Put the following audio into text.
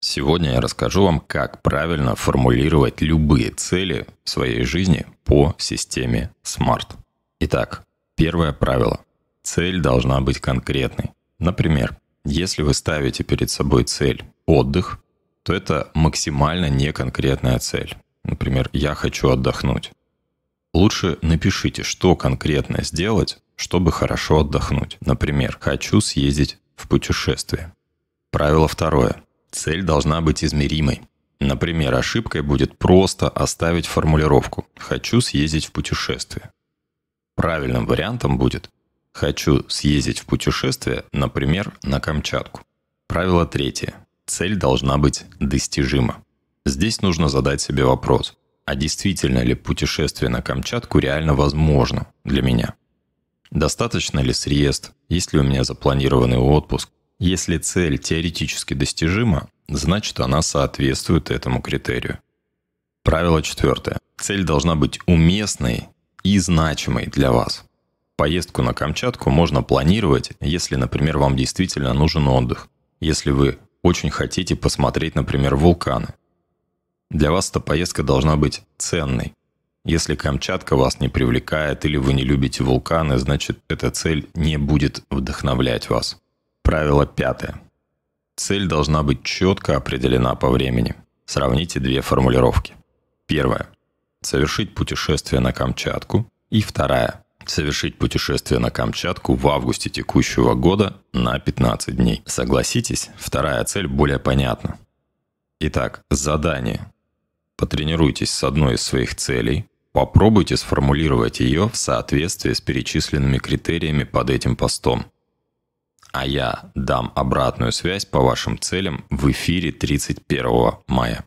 Сегодня я расскажу вам, как правильно формулировать любые цели в своей жизни по системе SMART. Итак, первое правило. Цель должна быть конкретной. Например, если вы ставите перед собой цель «отдых», то это максимально неконкретная цель. Например, «я хочу отдохнуть». Лучше напишите, что конкретно сделать, чтобы хорошо отдохнуть. Например, «хочу съездить в путешествие». Правило второе. Цель должна быть измеримой. Например, ошибкой будет просто оставить формулировку «хочу съездить в путешествие». Правильным вариантом будет «хочу съездить в путешествие, например, на Камчатку». Правило третье. Цель должна быть достижима. Здесь нужно задать себе вопрос, а действительно ли путешествие на Камчатку реально возможно для меня? Достаточно ли средств? Есть ли у меня запланированный отпуск? Если цель теоретически достижима, значит она соответствует этому критерию. Правило четвертое. Цель должна быть уместной и значимой для вас. Поездку на Камчатку можно планировать, если, например, вам действительно нужен отдых, если вы очень хотите посмотреть, например, вулканы. Для вас эта поездка должна быть ценной. Если Камчатка вас не привлекает или вы не любите вулканы, значит эта цель не будет вдохновлять вас. Правило пятое. Цель должна быть четко определена по времени. Сравните две формулировки. Первая. Совершить путешествие на Камчатку. И вторая. Совершить путешествие на Камчатку в августе текущего года на 15 дней. Согласитесь, вторая цель более понятна. Итак, задание. Потренируйтесь с одной из своих целей. Попробуйте сформулировать ее в соответствии с перечисленными критериями под этим постом а я дам обратную связь по вашим целям в эфире 31 мая.